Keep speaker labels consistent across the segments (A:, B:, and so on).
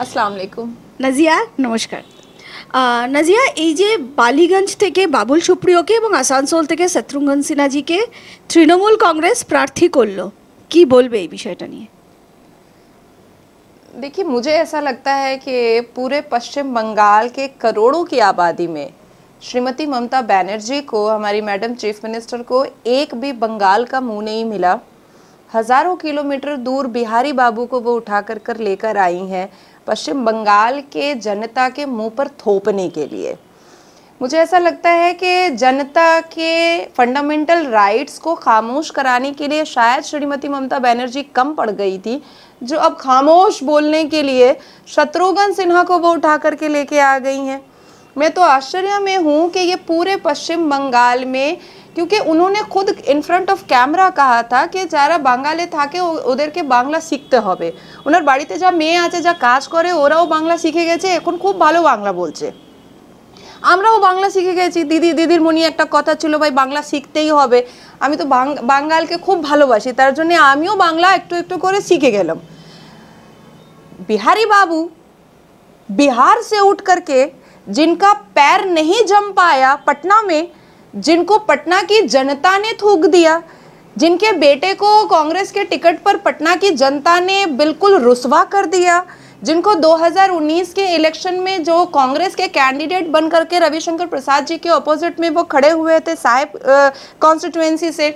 A: Aslam nausea नमस्कार nausea ये बालीगंज के बाबुल सुप्रियो के और आसानसोल के शत्रुघ्न सिन्हा जी के तृणमूल कॉग्रेस प्रार्थी करल कि बोल विषय देखिए मुझे ऐसा लगता है कि पूरे पश्चिम बंगाल के करोड़ों की आबादी में श्रीमती ममता बैनर्जी को हमारी मैडम चीफ मिनिस्टर को एक भी बंगाल का मुंह नहीं मिला हज़ारों किलोमीटर दूर बिहारी बाबू को वो उठा कर कर लेकर आई हैं पश्चिम बंगाल के जनता के मुंह पर थोपने के लिए मुझे ऐसा लगता है कि जनता के फंडामेंटल राइट्स को खामोश कराने के लिए शायद श्रीमती ममता बनर्जी कम पड़ गई थी जो अब खामोश बोलने के लिए शत्रुघ्न सिन्हा को वो उठा करके लेके आ गई हैं मैं तो आश्चर्य में हूँ कि ये पूरे पश्चिम बंगाल में क्योंकि उन्होंने खुद इन फ्रंट অফ ক্যামেরা কাহা থা কে যারা বাঙালি থাকে ওদেরকে বাংলা শিখতে হবে ওনার বাড়িতে যা মেয়ে আছে যা কাজ করে ওরাও বাংলা শিখে গেছে এখন খুব ভালো বাংলা বলছে আমরাও বাংলা শিখে গেছি দিদি দিদির মনি একটা কথা ছিল ভাই বাংলা শিখতেই হবে আমি তো বাঙ্গালকে খুব ভালোবাসি তার জন্য আমিও বাংলা একটু একটু করে শিখে গেলাম বিহারি বাবু বিহার সে উঠ করকে जिनका पैर नहीं जम पाया पटना में जिनको पटना की जनता ने थूक दिया जिनके बेटे को कांग्रेस के टिकट पर पटना की जनता ने बिल्कुल रुसवा कर दिया जिनको 2019 के इलेक्शन में जो कांग्रेस के कैंडिडेट बन करके रविशंकर प्रसाद जी के ऑपोजिट में वो खड़े हुए थे साहेब कॉन्स्टिट्युएंसी से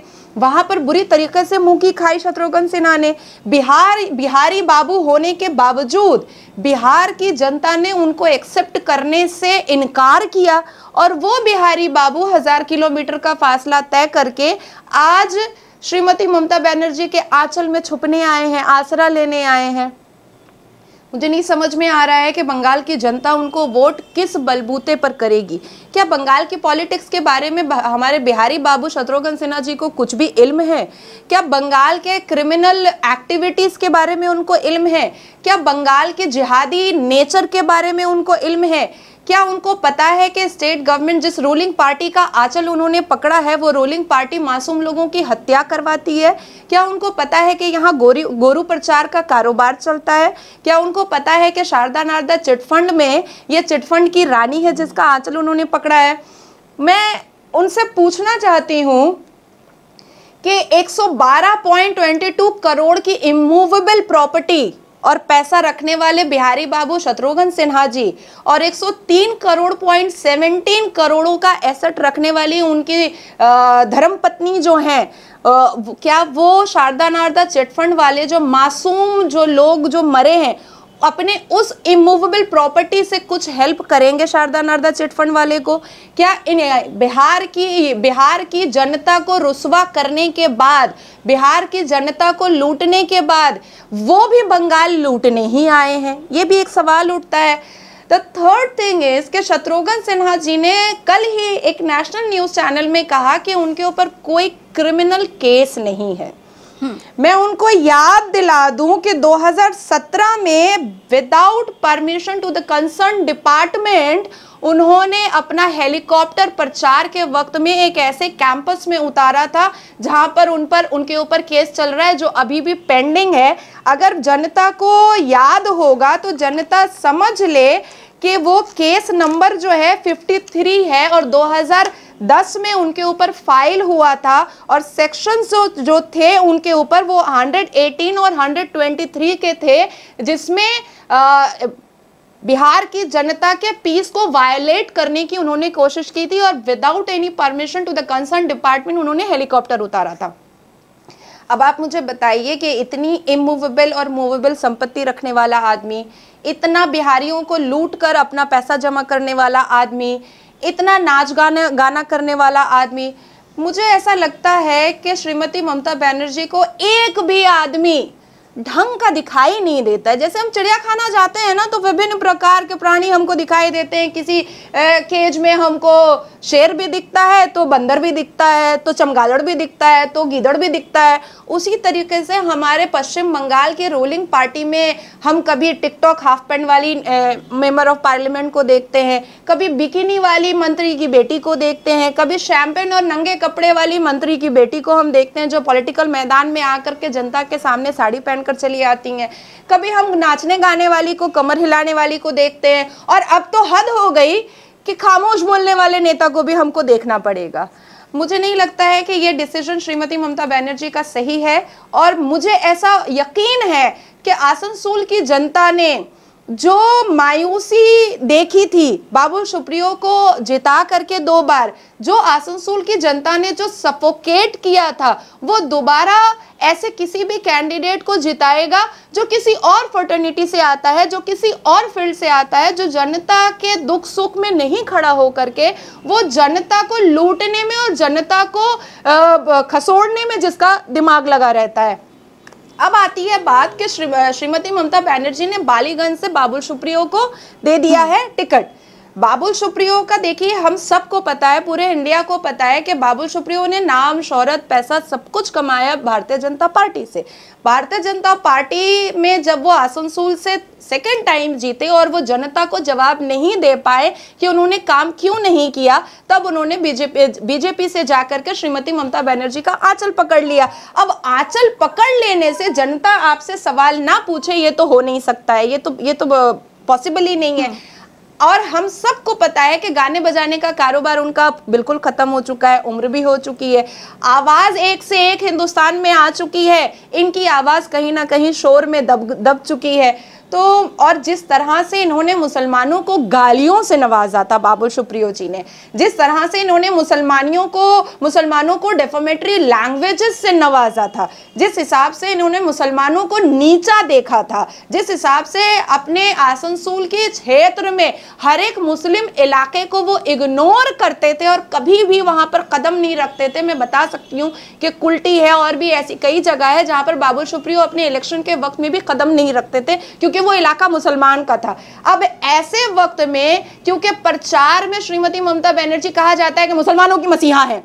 A: वहाँ पर बुरी तरीके से मुंह की खाई शत्रुघ्न सिन्हा ने बिहार बिहारी बाबू होने के बावजूद बिहार की जनता ने उनको एक्सेप्ट करने से इनकार किया और वो बिहारी बाबू हज़ार किलोमीटर का फासला तय करके आज श्रीमती ममता बनर्जी के आंचल में छुपने आए हैं आसरा लेने आए हैं मुझे नहीं समझ में आ रहा है कि बंगाल की जनता उनको वोट किस बलबूते पर करेगी क्या बंगाल की पॉलिटिक्स के बारे में हमारे बिहारी बाबू शत्रुघ्न सिन्हा जी को कुछ भी इल्म है क्या बंगाल के क्रिमिनल एक्टिविटीज़ के बारे में उनको इल्म है क्या बंगाल के जिहादी नेचर के बारे में उनको इल्म है क्या उनको पता है कि स्टेट गवर्नमेंट जिस रूलिंग पार्टी का आंचल उन्होंने पकड़ा है वो रूलिंग पार्टी मासूम लोगों की हत्या करवाती है क्या उनको पता है कि यहाँ गोरी गोरू प्रचार का कारोबार चलता है क्या उनको पता है कि शारदा नारदा चिटफंड में ये चिटफंड की रानी है जिसका आंचल उन्होंने पकड़ा है मैं उनसे पूछना चाहती हूँ कि एक करोड़ की इमूवेबल प्रॉपर्टी और पैसा रखने वाले बिहारी बाबू शत्रुघ्न सिन्हा जी और 103 करोड़ पॉइंट सेवनटीन करोड़ों का एसेट रखने वाली उनकी धर्मपत्नी जो हैं क्या वो शारदा नारदा चिटफंड वाले जो मासूम जो लोग जो मरे हैं अपने उस इमूवेबल प्रॉपर्टी से कुछ हेल्प करेंगे शारदा नारदा चिटफंड वाले को क्या इन बिहार की बिहार की जनता को रुसवा करने के बाद बिहार की जनता को लूटने के बाद वो भी बंगाल लूटने ही आए हैं ये भी एक सवाल उठता है द थर्ड थिंग इज के शत्रुघ्न सिन्हा जी ने कल ही एक नेशनल न्यूज़ चैनल में कहा कि उनके ऊपर कोई क्रिमिनल केस नहीं है मैं उनको याद दिला दूं कि 2017 में without permission to the concern department उन्होंने अपना हेलीकॉप्टर प्रचार के वक्त में एक ऐसे कैंपस में उतारा था जहां पर उन पर उनके ऊपर केस चल रहा है जो अभी भी पेंडिंग है अगर जनता को याद होगा तो जनता समझ ले कि वो केस नंबर जो है 53 है और 2010 में उनके ऊपर फाइल हुआ था और सेक्शन जो जो थे उनके ऊपर वो 118 और 123 के थे जिसमें बिहार की जनता के पीस को वायलेट करने की उन्होंने कोशिश की थी और without any permission to the concern department उन्होंने हेलीकॉप्टर उतारा था अब आप मुझे बताइए कि इतनी इमूवेबल और मूवेबल संपत्ति रखने वाला आदमी इतना बिहारियों को लूट कर अपना पैसा जमा करने वाला आदमी इतना नाच गाना गाना करने वाला आदमी मुझे ऐसा लगता है कि श्रीमती ममता बनर्जी को एक भी आदमी ढंग का दिखाई नहीं देता जैसे हम चिड़ियाखाना जाते हैं ना तो विभिन्न प्रकार के प्राणी हमको दिखाई देते हैं किसी केज में हमको शेर भी दिखता है तो बंदर भी दिखता है तो चमगादड़ भी दिखता है तो गिदड़ भी दिखता है उसी तरीके से हमारे पश्चिम बंगाल के रूलिंग पार्टी में हम कभी टिकटॉक हाफ पैंट वाली मेंबर ऑफ पार्लियामेंट को देखते हैं कभी बिकिनी वाली मंत्री की बेटी को देखते हैं कभी शैम्पेन और नंगे कपड़े वाली मंत्री की बेटी को हम देखते हैं जो पॉलिटिकल मैदान में आकर के जनता के सामने साड़ी पहनकर चली आती हैं कभी हम नाचने गाने वाली को कमर हिलाने वाली को देखते हैं और अब तो हद हो गई कि खामोश बोलने वाले नेता को भी हमको देखना पड़ेगा मुझे नहीं लगता है कि ये डिसीजन श्रीमती ममता बनर्जी का सही है और मुझे ऐसा यकीन है कि आसनसोल की जनता ने जो मायूसी देखी थी बाबू सुप्रियो को जिता करके दो बार जो आसनसोल की जनता ने जो सफोकेट किया था वो दोबारा ऐसे किसी भी कैंडिडेट को जिताएगा जो किसी और फर्टर्निटी से आता है जो किसी और फील्ड से आता है जो जनता के दुख सुख में नहीं खड़ा हो करके वो जनता को लूटने में और जनता को खसोड़ने में जिसका दिमाग लगा रहता है अब आती है बात कि श्रीमती ममता बैनर्जी ने बालीगंज से बाबुल सुप्रियो को दे दिया है टिकट बाबुल सुप्रियो का देखिए हम सबको पता है पूरे इंडिया को पता है कि बाबुल सुप्रियो ने नाम शोहरत पैसा सब कुछ कमाया भारतीय जनता पार्टी से भारतीय जनता पार्टी में जब वो आसनसोल से सेकेंड टाइम जीते और वो जनता को जवाब नहीं दे पाए कि उन्होंने काम क्यों नहीं किया तब उन्होंने बीजेपी बीजेपी से जाकर के श्रीमती ममता बनर्जी का आंचल पकड़ लिया अब आंचल पकड़ लेने से जनता आपसे सवाल ना पूछे ये तो हो नहीं सकता है ये तो ये तो पॉसिबल ही नहीं है हम्म। और हम सबको पता है कि गाने बजाने का कारोबार उनका बिल्कुल ख़त्म हो चुका है उम्र भी हो चुकी है आवाज़ एक से एक हिंदुस्तान में आ चुकी है इनकी आवाज़ कहीं ना कहीं शोर में दब दब चुकी है तो और जिस तरह से इन्होंने मुसलमानों को गालियों से नवाजा था बाबुल सुप्रियो जी ने जिस तरह से इन्होंने मुसलमानियों को मुसलमानों को डेफोमेटरी लैंग्वेजेस से नवाजा था जिस हिसाब से इन्होंने मुसलमानों को नीचा देखा था जिस हिसाब से अपने आसनसूल के क्षेत्र में हर एक मुस्लिम इलाके को वो इग्नोर करते थे और कभी भी वहाँ पर कदम नहीं रखते थे मैं बता सकती हूँ कि कुल्टी है और भी ऐसी कई जगह है जहाँ पर बाबुल सुप्रियो अपने इलेक्शन के वक्त में भी कदम नहीं रखते थे क्योंकि वो इलाका मुसलमान का था अब ऐसे वक्त में क्योंकि प्रचार में श्रीमती ममता बनर्जी कहा जाता है कि मुसलमानों की मसीहा है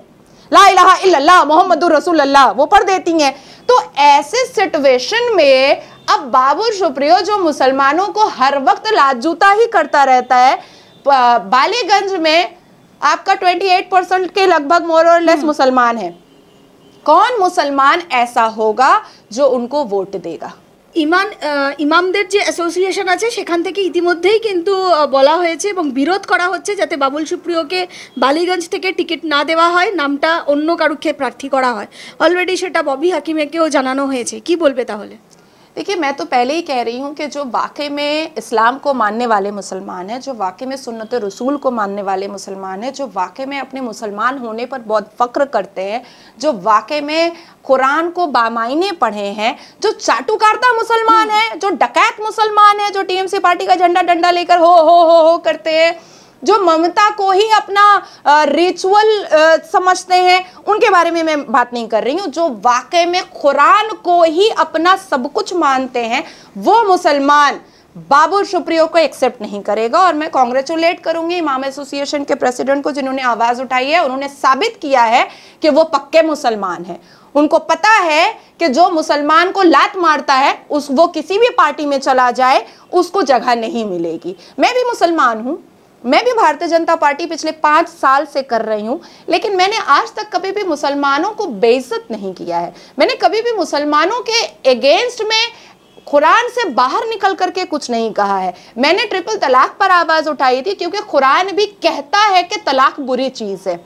B: ला इलाहा इल्लल्लाह
A: मोहम्मद अल्लाह वो पढ़ देती हैं तो ऐसे सिचुएशन में अब बाबू सुप्रियो जो मुसलमानों को हर वक्त लाजूता ही करता रहता है बालीगंज में आपका 28 परसेंट के लगभग मोर और लेस मुसलमान है कौन मुसलमान ऐसा होगा जो उनको वोट देगा ইমান ইমামদের যে অ্যাসোসিয়েশন আছে সেখান থেকে ইতিমধ্যেই কিন্তু বলা হয়েছে এবং বিরোধ করা হচ্ছে যাতে বাবুল সুপ্রিয়কে বালিগঞ্জ থেকে টিকিট না দেওয়া হয় নামটা অন্য কারুক্ষে প্রার্থী করা হয় অলরেডি সেটা ববি হাকিমেকেও জানানো হয়েছে কি বলবে তাহলে देखिए मैं तो पहले ही कह रही हूँ कि जो वाकई में इस्लाम को मानने वाले मुसलमान हैं जो वाकई में सुन्नत रसूल को मानने वाले मुसलमान हैं जो वाकई में अपने मुसलमान होने पर बहुत फ़ख्र करते हैं जो वाकई में कुरान को बामायने पढ़े हैं जो चाटुकारता मुसलमान हम्म। है जो डकैत मुसलमान है जो टीएमसी पार्टी का झंडा डंडा लेकर हो हो हो हो करते हैं जो ममता को ही अपना रिचुअल समझते हैं उनके बारे में मैं बात नहीं कर रही हूँ जो वाकई में कुरान को ही अपना सब कुछ मानते हैं वो मुसलमान बाबुल सुप्रियो को एक्सेप्ट नहीं करेगा और मैं कॉन्ग्रेचुलेट करूंगी इमाम एसोसिएशन के प्रेसिडेंट को जिन्होंने आवाज़ उठाई है उन्होंने साबित किया है कि वो पक्के मुसलमान हैं उनको पता है कि जो मुसलमान को लात मारता है उस वो किसी भी पार्टी में चला जाए उसको जगह नहीं मिलेगी मैं भी मुसलमान हूँ मैं भी भारतीय जनता पार्टी पिछले पांच साल से कर रही हूँ लेकिन मैंने आज तक कभी भी मुसलमानों को बेइज्जत नहीं किया है मैंने कभी भी मुसलमानों के अगेंस्ट में कुरान से बाहर निकल करके कुछ नहीं कहा है मैंने ट्रिपल तलाक पर आवाज़ उठाई थी क्योंकि कुरान भी कहता है कि तलाक बुरी चीज़ है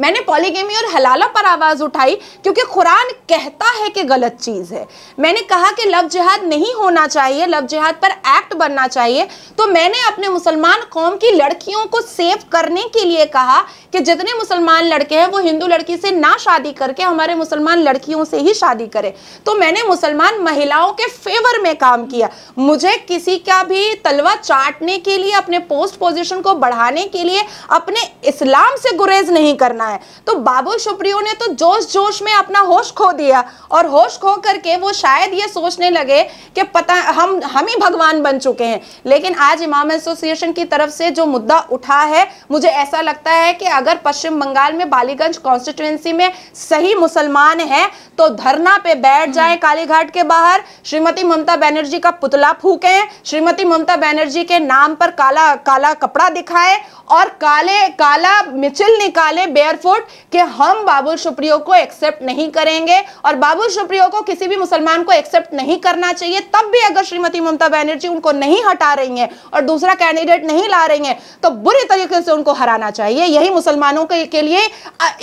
A: मैंने पॉलीगेमी और हलाला पर आवाज़ उठाई क्योंकि कुरान कहता है कि गलत चीज़ है मैंने कहा कि लव जिहाद नहीं होना चाहिए लव जिहाद पर एक्ट बनना चाहिए तो मैंने अपने मुसलमान कौम की लड़कियों को सेव करने के लिए कहा कि जितने मुसलमान लड़के हैं वो हिंदू लड़की से ना शादी करके हमारे मुसलमान लड़कियों से ही शादी करें तो मैंने मुसलमान महिलाओं के फेवर में काम किया मुझे किसी का भी तलवा चाटने के लिए अपने पोस्ट पोजिशन को बढ़ाने के लिए अपने इस्लाम से गुरेज नहीं करना करना है तो बाबू सुप्रियो ने तो जोश जोश में अपना होश खो दिया और होश खो करके वो शायद ये सोचने लगे कि पता हम हम ही भगवान बन चुके हैं लेकिन आज इमाम एसोसिएशन की तरफ से जो मुद्दा उठा है मुझे ऐसा लगता है कि अगर पश्चिम बंगाल में बालीगंज कॉन्स्टिट्युएंसी में सही मुसलमान है तो धरना पे बैठ हम्म। जाए कालीघाट के बाहर श्रीमती ममता बनर्जी का पुतला फूके श्रीमती ममता बनर्जी के नाम पर काला काला कपड़ा दिखाए और काले काला मिचिल निकाले बेयरफुट कि हम बाबुल सुप्रियो को एक्सेप्ट नहीं करेंगे और बाबुल सुप्रियो को किसी भी मुसलमान को एक्सेप्ट नहीं करना चाहिए तब भी अगर श्रीमती ममता बनर्जी उनको नहीं हटा रही हैं और दूसरा कैंडिडेट नहीं ला रही हैं तो बुरी तरीके से उनको हराना चाहिए यही मुसलमानों के, के लिए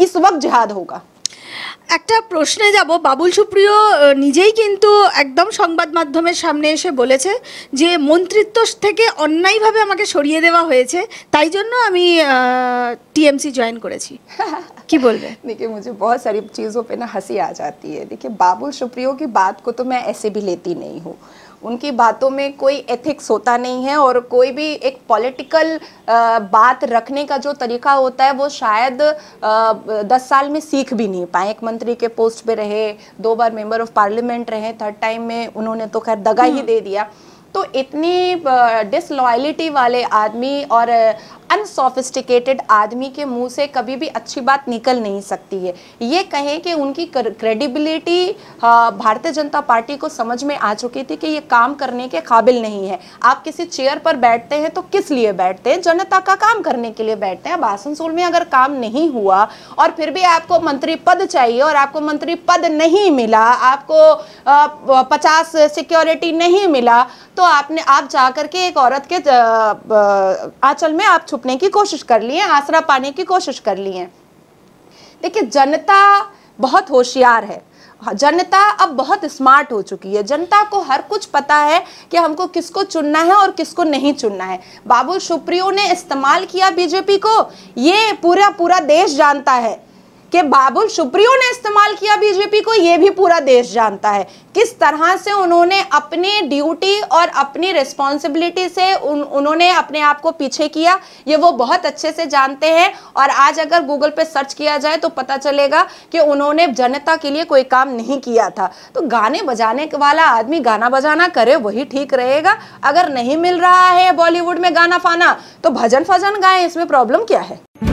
A: इस वक्त जिहाद होगा একটা প্রশ্নে যাব বাবুল সুপ্রিয় নিজেই কিন্তু একদম সংবাদ মাধ্যমের সামনে এসে বলেছে যে মন্ত্রিত্ব থেকে অন্যায়ভাবে আমাকে সরিয়ে দেওয়া হয়েছে তাই জন্য আমি টিএমসি জয়েন করেছি কি বলবে দেখি মুঝে बहुत সারি চিজো পে না হাসি आ जाती है देखिए बाबुल सुप्रियो की बात को तो मैं ऐसे भी लेती उनकी बातों में कोई एथिक्स होता नहीं है और कोई भी एक पॉलिटिकल बात रखने का जो तरीका होता है वो शायद दस साल में सीख भी नहीं पाए एक मंत्री के पोस्ट पे रहे दो बार मेंबर ऑफ पार्लियामेंट रहे थर्ड टाइम में उन्होंने तो खैर दगा ही हम्म। दे दिया तो इतनी डिसलॉयलिटी वाले आदमी और अनसोफिस्टिकेटेड आदमी के मुंह से कभी भी अच्छी बात निकल नहीं सकती है ये कहें कि उनकी क्रेडिबिलिटी हाँ, भारतीय जनता पार्टी को समझ में आ चुकी थी कि ये काम करने के काबिल नहीं है आप किसी चेयर पर बैठते हैं तो किस लिए बैठते हैं जनता का काम करने के लिए बैठते हैं अब आसनसोल में अगर काम नहीं हुआ और फिर भी आपको मंत्री पद चाहिए और आपको मंत्री पद नहीं मिला आपको पचास सिक्योरिटी नहीं मिला तो आपने आप जा करके एक औरत के आंचल में आप छुप छुपने की कोशिश कर है आसरा पाने की कोशिश कर है देखिए जनता बहुत होशियार है जनता अब बहुत स्मार्ट हो चुकी है जनता को हर कुछ पता है कि हमको किसको चुनना है और किसको नहीं चुनना है बाबुल सुप्रियो ने इस्तेमाल किया बीजेपी को ये पूरा पूरा देश जानता है कि बाबुल सुप्रियो ने इस्तेमाल किया बीजेपी को यह भी पूरा देश जानता है किस तरह से उन्होंने अपनी ड्यूटी और अपनी रिस्पॉन्सिबिलिटी से उन, उन्होंने अपने आप को पीछे किया ये वो बहुत अच्छे से जानते हैं और आज अगर गूगल पे सर्च किया जाए तो पता चलेगा कि उन्होंने जनता के लिए कोई काम नहीं किया था तो गाने बजाने वाला आदमी गाना बजाना करे वही ठीक रहेगा अगर नहीं मिल रहा है बॉलीवुड में गाना फाना तो भजन फजन गाएं इसमें प्रॉब्लम क्या है